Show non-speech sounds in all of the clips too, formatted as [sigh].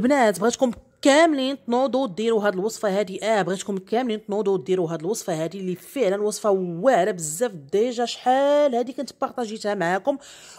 البنات بغيتكم كاملين تنوضوا ديروا هاد الوصفه هادي اه بغيتكم كاملين تنوضوا ديروا هاد الوصفه هادي اللي فعلا وصفه واعره بزاف ديجا شحال هادي كنت بارطاجيتها معاكم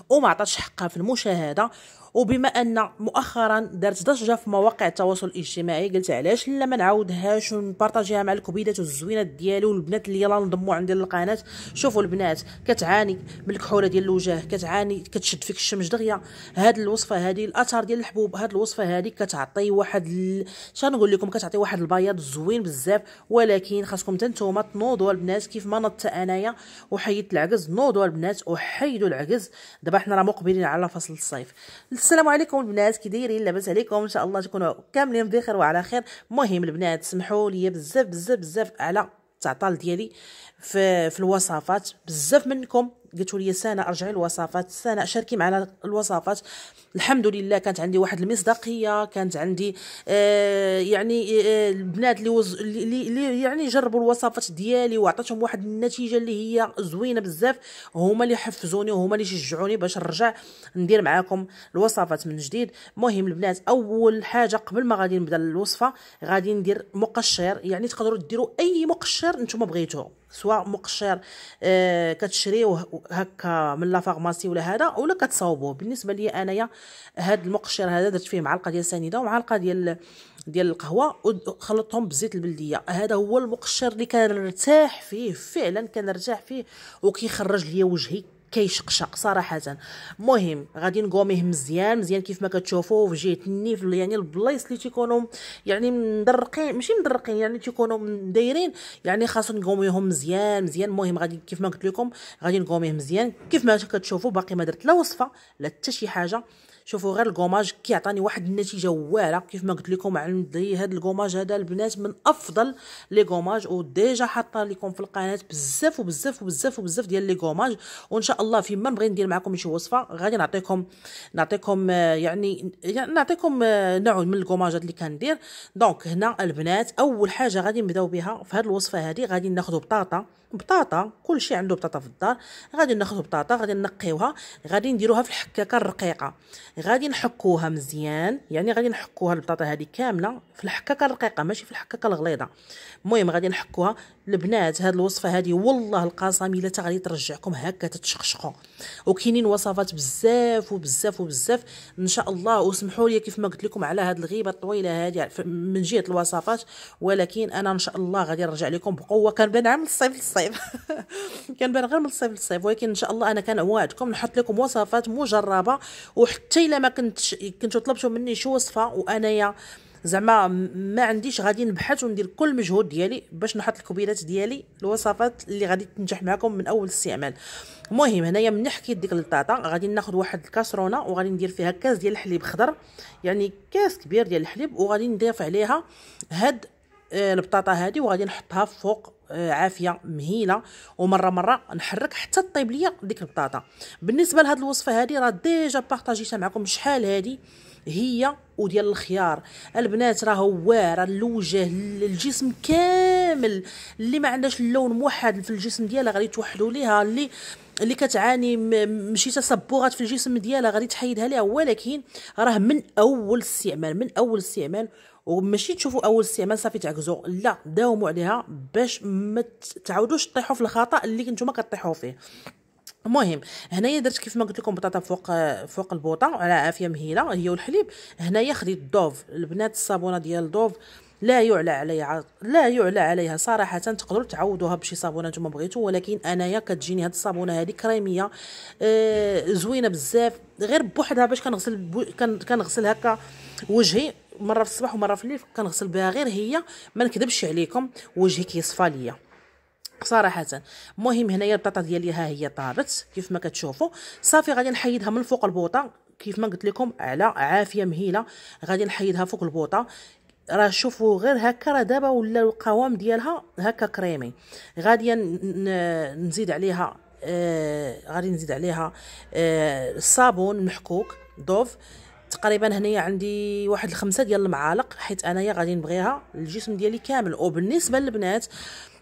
وما عطاتش حقها في المشاهده وبما ان مؤخرا دارت ضجه في مواقع التواصل الاجتماعي قلت علاش لا ما نعاودهاش ونبارطاجيها مع الكبيدات والزوينات ديالي والبنات اللي يلا نضموا عندي للقناه شوفوا البنات كتعاني من الكحوله ديال الوجه كتعاني كتشد فيك الشمس دغيا هاد الوصفه هادي الاثار ديال الحبوب هاد الوصفه هادي كتعطي واحد ال... شنقول لكم كتعطي واحد البياض زوين بزاف ولكن خاصكم حتى نتوما تنوضوا البنات كيف ما نضت انايا وحيدت العجز نوضوا البنات وحيدوا العجز دابا حنا راه مقبلين على فصل الصيف السلام عليكم البنات كي دايرين لاباس عليكم ان شاء الله تكونوا كاملين بخير وعلى خير مهم البنات سمحوا لي بزاف بزاف بزاف على التعطال ديالي في, في الوصفات بزاف منكم قلت لي سنه ارجعي الوصفات سنه شاركي معنا الوصفات الحمد لله كانت عندي واحد المصداقيه كانت عندي آه يعني آه البنات اللي, وز... اللي يعني جربوا الوصفات ديالي وعطيتهم واحد النتيجه اللي هي زوينه بزاف هما اللي حفزوني وهما اللي شجعوني باش نرجع ندير معاكم الوصفات من جديد مهم البنات اول حاجه قبل ما غادي نبدا الوصفه غادي ندير مقشر يعني تقدروا ديروا اي مقشر نتوما بغيتوه سواء مقشر آه كتشريوه هكا من لا فارماسي ولا هذا ولا كتصاوبوه بالنسبه لي انايا هذا المقشر هذا درت فيه معلقه ديال سنيده ومعلقه ديال ديال القهوه وخلطتهم بزيت البلديه هذا هو المقشر اللي كنرتاح فيه فعلا كنرتاح فيه وكيخرج ليا وجهي كيشقشق صراحه مهم غادي نقوميه مزيان مزيان كيف ما كتشوفوا في جهه النيف يعني البلايص اللي تيكونوا يعني مدرقين ماشي مدرقين يعني تيكونوا دايرين يعني خاصو نقوميهم مزيان مزيان مهم غادي كيف ما قلت لكم غادي نقوميه مزيان كيف ما كتشوفوا باقي ما درت لا وصفه لا حتى شي حاجه شوفوا غير الكوماج كيعطاني واحد النتيجه واعره كيف ما قلت لكم عندي هذا الكوماج هذا البنات من افضل لي كوماج وديجا حاطه لكم في القناه بزاف وبزاف وبزاف وبزاف ديال لي كوماج وان شاء الله فيما نبغي ندير معكم شي وصفه غادي نعطيكم نعطيكم آه، يعني, يعني نعطيكم آه، نوع من الكوماجات اللي كندير دونك هنا البنات اول حاجه غادي نبداو بها في هذه الوصفه هذه غادي ناخذ بطاطا بطاطا كلشي عنده بطاطا في الدار غادي ناخذ بطاطا غادي نقيوها غادي نديروها في الحكاكه الرقيقه غادي نحكوها مزيان يعني غادي نحكوها البطاطا هذه كامله في الحكاكه الرقيقه ماشي في الحكاكه الغليظه المهم غادي نحكوها البنات هاد الوصفه هادي والله القاسم الا غادي ترجعكم هكا تتشقشقوا وكاينين وصفات بزاف وبزاف وبزاف ان شاء الله وسمحوا لي كيف ما قلت لكم على هاد الغيبه الطويله هادي من جهه الوصفات ولكن انا ان شاء الله غادي نرجع لكم بقوه كنبان غير من الصيف للصيف [laughs] كنبان غير من الصيف للصيف ولكن ان شاء الله انا كنوعدكم نحط لكم وصفات مجربه وحتى الا ما كنت كنتو طلبتوا مني شي وصفه وانايا زعما ما عنديش غادي نبحث وندير كل المجهود ديالي باش نحط الكبيرات ديالي الوصفات اللي غادي تنجح معكم من اول استعمال المهم هنايا من حكيت ديك البطاطا غادي ناخذ واحد الكاسرونه وغادي ندير فيها كاس ديال الحليب خضر يعني كاس كبير ديال الحليب وغادي نضيف عليها هاد آه، البطاطا هادي وغادي نحطها فوق عافيه مهيله ومره مره نحرك حتى طيب ليا ديك البطاطا بالنسبه لهاد الوصفه هادي راه ديجا بارطاجيتها معكم شحال هادي هي وديال الخيار البنات راه واعره الوجه الجسم كامل اللي ما عندهاش اللون موحد في الجسم ديالها غادي توحدوا ليها اللي اللي كتعاني ماشي تصبغات في الجسم ديالها غادي تحيدها ليها ولكن راه من اول استعمال من اول استعمال وماشي تشوفوا اول استعمال صافي تعكزوا لا داوموا عليها باش ما تعاودوش تطيحوا في الخطا اللي نتوما كطيحوا فيه المهم هنايا درت كيف ما قلت لكم بطاطا فوق فوق البوطه على عافيه مهيله هي والحليب هنايا خديت دوف البنات الصابونه ديال دوف لا يعلى عليها لا يعلى عليها صراحه تقدروا تعوضوها بشي صابونه نتوما بغيتو ولكن انايا كتجيني هاد الصابونه هادي كريميه آه زوينه بزاف غير بوحدها باش كنغسل بو كنغسل هكا وجهي مره في الصباح ومره في الليل كنغسل بها غير هي ما نكذبش عليكم وجهي كيصفى ليا صراحه المهم هنايا البطاطا ديالي ها هي طابت كيف ما كتشوفوا صافي غادي نحيدها من فوق البوطه كيف ما قلت لكم على عافيه مهيله غادي نحيدها فوق البوطه راه شوفوا غير هكا راه دابا ولا القوام ديالها هكا كريمي غادي نزيد عليها آه غادي نزيد عليها آه الصابون محكوك دوف تقريبا هنايا عندي واحد الخمسة ديال المعالق حيت انايا غادي نبغيها الجسم ديالي كامل وبالنسبه للبنات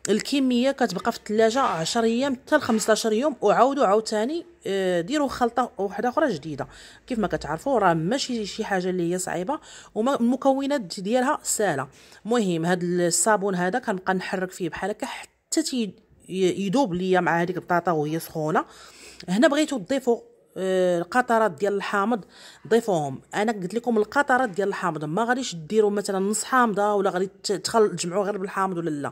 الكميه كتبقى في الثلاجه 10 ايام حتى ل 15 يوم وعاودوا عاوتاني آه، ديروا خلطه واحده اخرى جديده كيف ما كتعرفوا راه ماشي شي حاجه اللي هي صعيبه والمكونات ديالها سهله المهم هذا الصابون هذا كنبقى نحرك فيه بحال هكا حتى يدوب ليا مع هذيك البطاطا وهي سخونه هنا بغيتو تضيفوا القطرات ديال الحامض ضيفوهم انا قلت لكم القطرات ديال الحامض ما غاديش ديروا مثلا نص حامضه ولا غادي تخل تجمعوا غير بالحامض ولا لا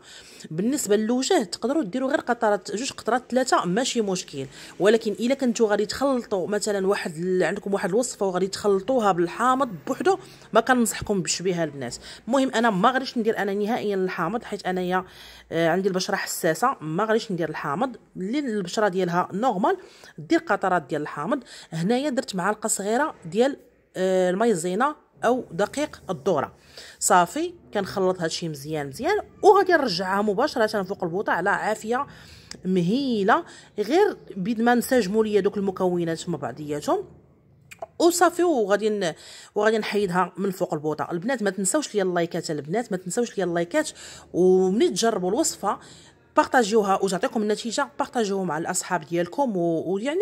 بالنسبه للوجه تقدروا ديروا غير قطرات جوج قطرات ثلاثه ماشي مشكل ولكن الا كنتو غادي تخلطوا مثلا واحد عندكم واحد الوصفه وغادي تخلطوها بالحامض بوحدو ما كننصحكم بشبيها البنات المهم انا ما غاديش ندير انا نهائيا الحامض حيت انايا آه، عندي البشره حساسه ما غاديش ندير الحامض اللي البشره ديالها نورمال دير قطرات ديال الحامض الابيض هنايا درت معلقه صغيره ديال آه، المايزينا او دقيق الذره صافي كنخلط هادشي مزيان مزيان وغادي نرجعها مباشره فوق البوطه على عافيه مهيله غير بيد ما نسجموا ليا دوك المكونات مع بعضياتهم وصافي وغادي وغادي نحيدها من فوق البوطه البنات ما تنساوش ليا اللايكات البنات ما تنساوش ليا اللايكات ومني تجربوا الوصفه بارطاجيوها وتعطيكم النتيجه بارطاجيوها مع الاصحاب ديالكم ويعني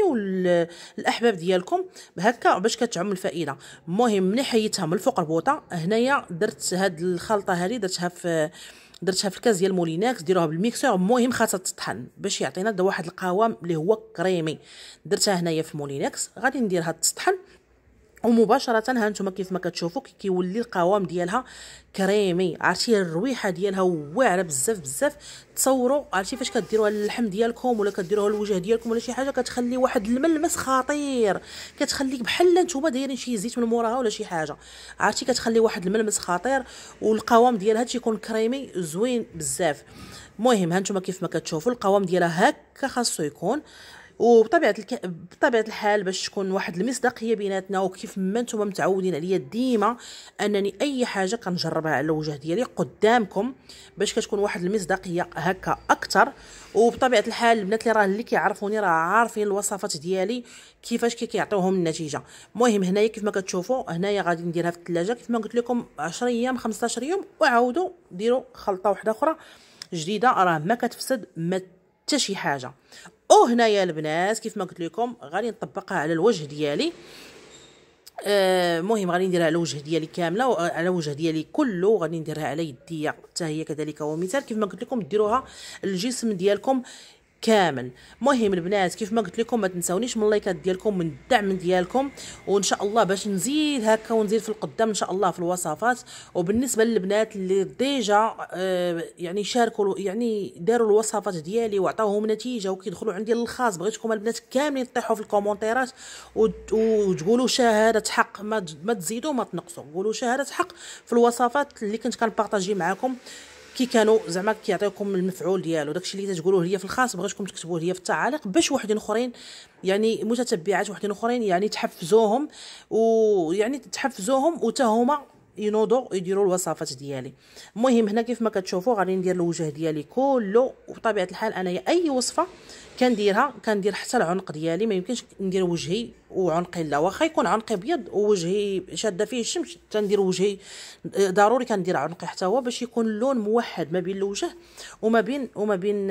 الاحباب ديالكم هكا باش كتعم الفائده المهم ملي حيتها من فوق البوطه هنايا درت هاد الخلطه هذه درتها في درتها في الكاس ديال موليناكس ديروها بالميكسور المهم خاصها تطحن باش يعطينا دا واحد القوام اللي هو كريمي درتها هنايا في موليناكس غادي نديرها تطحن ومباشره ها نتوما كيف ما كتشوفوا كيولي القوام ديالها كريمي عرفتي الرويحه ديالها واعره بزاف بزاف تصوروا عرفتي فاش كديروها اللحم ديالكم ولا كديروها الوجه ديالكم ولا شي حاجه كتخلي واحد الملمس خطير كتخليك بحال نتوما دايرين شي زيت من موراها ولا شي حاجه عرفتي كتخلي واحد الملمس خطير والقوام ديالها تيكون كريمي زوين بزاف المهم ها نتوما كيف ما كتشوفوا القوام ديالها هكا خاصو يكون وبطبيعه الك... بطبيعه الحال باش تكون واحد المصداقيه بيناتنا وكيف ما نتوما متعودين عليا ديما انني اي حاجه كنجربها على الوجه ديالي قدامكم باش كتكون واحد المصداقيه هكا اكثر وبطبيعه الحال البنات اللي راه اللي كيعرفوني راه عارفين الوصفات ديالي كيفاش كي كيعطيوهم النتيجه المهم هنايا كيف ما كتشوفوا هنايا غادي نديرها في الثلاجه كيف ما قلت لكم 10 ايام 15 يوم وعاودوا ديروا خلطه واحده اخرى جديده راه ما كتفسد ما حتى شي حاجه او هنايا البنات كيف ما قلت لكم غادي نطبقها على الوجه ديالي المهم آه غادي نديرها على الوجه ديالي كامله على الوجه ديالي كله غادي نديرها على يديا حتى هي كذلك هو مثال كيف ما قلت لكم ديروها الجسم ديالكم كامل مهم البنات كيف ما قلت لكم ما تنسونيش من اللايكات ديالكم من الدعم ديالكم وان شاء الله باش نزيد هكا ونزيد في القدام ان شاء الله في الوصفات وبالنسبه للبنات اللي ديجا آه يعني شاركوا يعني داروا الوصفات ديالي وعطاوهم نتيجه وكيدخلوا عندي للخاص بغيتكم البنات كاملين طيحوا في الكومونتيرات وتقولوا شهاده حق ما تزيدوا ما تنقصوا قولوا شهاده حق في الوصفات اللي كنت كنبارطاجي معاكم كي كانوا زعما كيعطيوكم المفعول ديالو داكشي اللي تقولوه ليا في الخاص بغيتكم تكتبوه ليا في التعاليق باش وحدين اخرين يعني متتبعات وحدين اخرين يعني تحفزوهم ويعني تحفزوهم وتا هما ينوضوا يديروا الوصفات ديالي المهم هنا كيف ما كتشوفوا غادي ندير الوجه ديالي كله وبطبيعه الحال انايا اي وصفه كنديرها كندير حتى العنق ديالي ما يمكنش ندير وجهي وعنقي لا واخا يكون عنقي ابيض ووجهي شاده فيه الشمس تندير وجهي ضروري كندير عنقي حتى هو باش يكون اللون موحد ما بين الوجه وما بين وما بين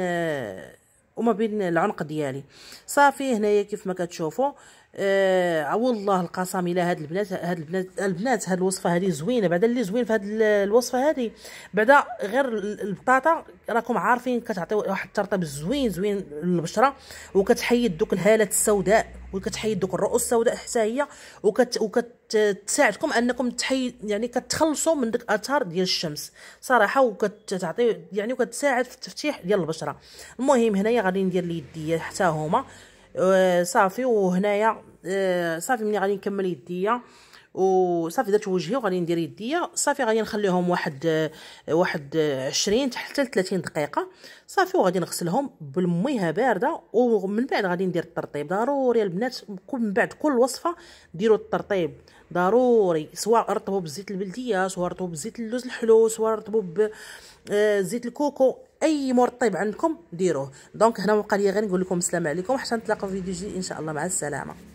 وما بين العنق ديالي صافي هنايا كيف ما كتشوفوا آه،, آه والله القسم الى هاد البنات هاد البنات البنات هاد الوصفه هادي زوينه بعدا اللي زوين في هاد الوصفه هادي بعدا غير البطاطا راكم عارفين كتعطي واحد الترطيب زوين زوين للبشره وكتحيد دوك الهالات السوداء وكتحيد دوك الرؤوس السوداء حتى هي وكت وكتساعدكم انكم تحيد يعني كتخلصوا من داك اثار ديال الشمس صراحه وكتعطي يعني وكتساعد في التفتيح ديال البشره المهم هنايا غادي ندير يديا حتى هما آه، صافي وهنايا آه، صافي ملي غادي نكمل يديا وصافي درت وجهي وغادي ندير يديا صافي غادي نخليهم واحد آه، واحد 20 حتى لثلاثين 30 دقيقه صافي وغادي نغسلهم بالميه بارده ومن بعد غادي ندير الترطيب ضروري البنات من بعد كل وصفه ديروا الترطيب ضروري سواء رطبوا بزيت البلديه سواء رطبوا بزيت اللوز الحلو سواء رطبوا بزيت آه، الكوكو اي مرطب عندكم ديروه دونك هنا وقع لي غير نقول لكم السلام عليكم حتى نتلاقاو في فيديو جديد ان شاء الله مع السلامه